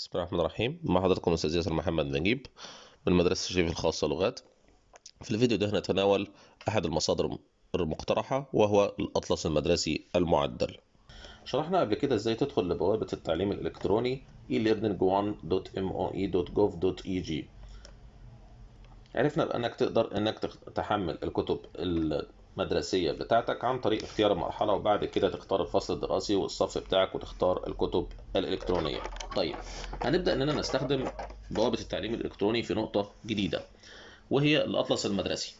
بسم الله الرحمن الرحيم مع حضراتكم الاستاذ ياسر محمد نجيب من مدرسه الشريف الخاصه لغات في الفيديو ده هنتناول احد المصادر المقترحه وهو الاطلس المدرسي المعدل شرحنا قبل كده ازاي تدخل لبوابه التعليم الالكتروني elearning1.moe.gov.eg عرفنا بانك تقدر انك تحمل الكتب المدرسيه بتاعتك عن طريق اختيار المرحله وبعد كده تختار الفصل الدراسي والصف بتاعك وتختار الكتب الالكترونيه طيب هنبدا اننا نستخدم بوابه التعليم الالكتروني في نقطه جديده وهي الاطلس المدرسي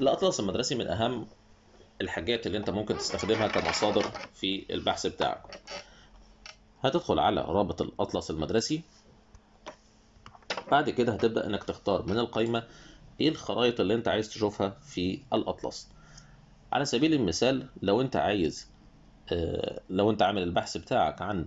الاطلس المدرسي من اهم الحاجات اللي انت ممكن تستخدمها كمصادر في البحث بتاعك هتدخل على رابط الاطلس المدرسي بعد كده هتبدا انك تختار من القائمه ايه الخرائط اللي انت عايز تشوفها في الاطلس على سبيل المثال لو انت عايز آه، لو انت عامل البحث بتاعك عن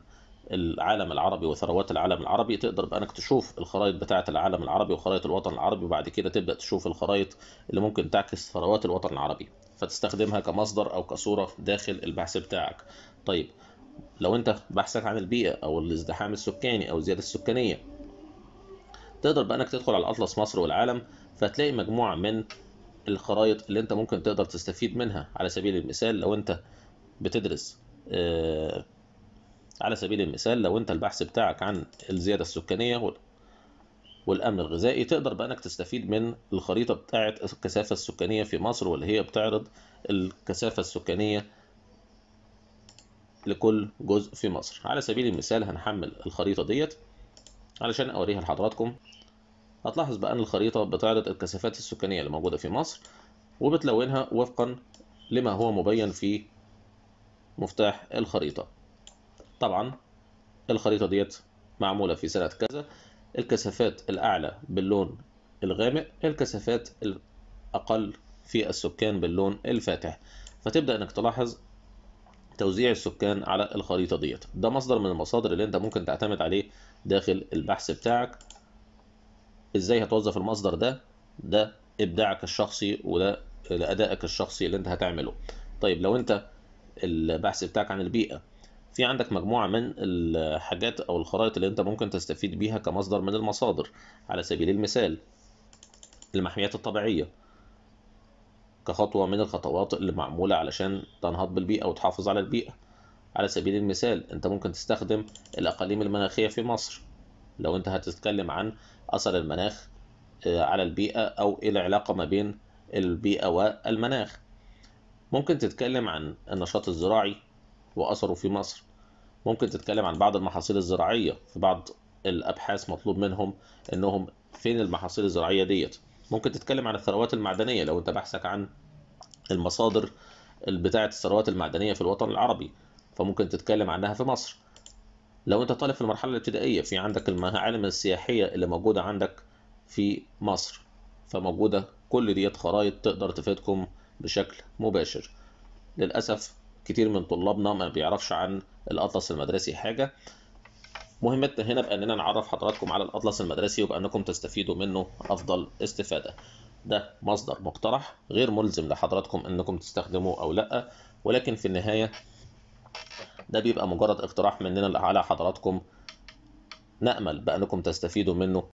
العالم العربي وثروات العالم العربي تقدر بقى انك تشوف الخرائط بتاعه العالم العربي وخرائط الوطن العربي وبعد كده تبدا تشوف الخرائط اللي ممكن تعكس ثروات الوطن العربي فتستخدمها كمصدر او كصوره داخل البحث بتاعك طيب لو انت بحثك عن البيئه او الازدحام السكاني او الزياده السكانيه تقدر بقى انك تدخل على اطلس مصر والعالم فتلاقي مجموعه من الخرائط اللي انت ممكن تقدر تستفيد منها على سبيل المثال لو انت بتدرس آه، على سبيل المثال لو انت البحث بتاعك عن الزياده السكانيه والامن الغذائي تقدر بانك تستفيد من الخريطه بتاعه الكثافه السكانيه في مصر واللي هي بتعرض الكثافه السكانيه لكل جزء في مصر على سبيل المثال هنحمل الخريطه ديت علشان اوريها لحضراتكم هتلاحظ بان الخريطه بتعرض الكثافات السكانيه اللي موجوده في مصر وبتلونها وفقا لما هو مبين في مفتاح الخريطه طبعا الخريطة ديت معمولة في سنة كذا الكثافات الأعلى باللون الغامق الكثافات الأقل في السكان باللون الفاتح فتبدأ إنك تلاحظ توزيع السكان على الخريطة ديت ده مصدر من المصادر اللي انت ممكن تعتمد عليه داخل البحث بتاعك ازاي هتوظف المصدر ده ده ابداعك الشخصي وده ادائك الشخصي اللي انت هتعمله طيب لو انت البحث بتاعك عن البيئة في عندك مجموعة من الحاجات أو الخرائط اللي أنت ممكن تستفيد بيها كمصدر من المصادر على سبيل المثال المحميات الطبيعية كخطوة من الخطوات اللي معمولة علشان تنهض بالبيئة وتحافظ على البيئة على سبيل المثال أنت ممكن تستخدم الأقاليم المناخية في مصر لو أنت هتتكلم عن أثر المناخ آه، على البيئة أو إيه العلاقة ما بين البيئة والمناخ ممكن تتكلم عن النشاط الزراعي وأثره في مصر ممكن تتكلم عن بعض المحاصيل الزراعية في بعض الأبحاث مطلوب منهم إنهم فين المحاصيل الزراعية ديت ممكن تتكلم عن الثروات المعدنية لو أنت بحثك عن المصادر بتاعة الثروات المعدنية في الوطن العربي فممكن تتكلم عنها في مصر لو انت طالب في المرحله الابتدائيه في عندك المعالم السياحيه اللي موجوده عندك في مصر فموجوده كل ديت خرائط تقدر تفيدكم بشكل مباشر للاسف كتير من طلابنا ما بيعرفش عن الاطلس المدرسي حاجه مهمتنا هنا باننا نعرف حضراتكم على الاطلس المدرسي وبانكم تستفيدوا منه افضل استفاده ده مصدر مقترح غير ملزم لحضراتكم انكم تستخدموه او لا ولكن في النهايه ده بيبقى مجرد اقتراح مننا على حضراتكم نامل بانكم تستفيدوا منه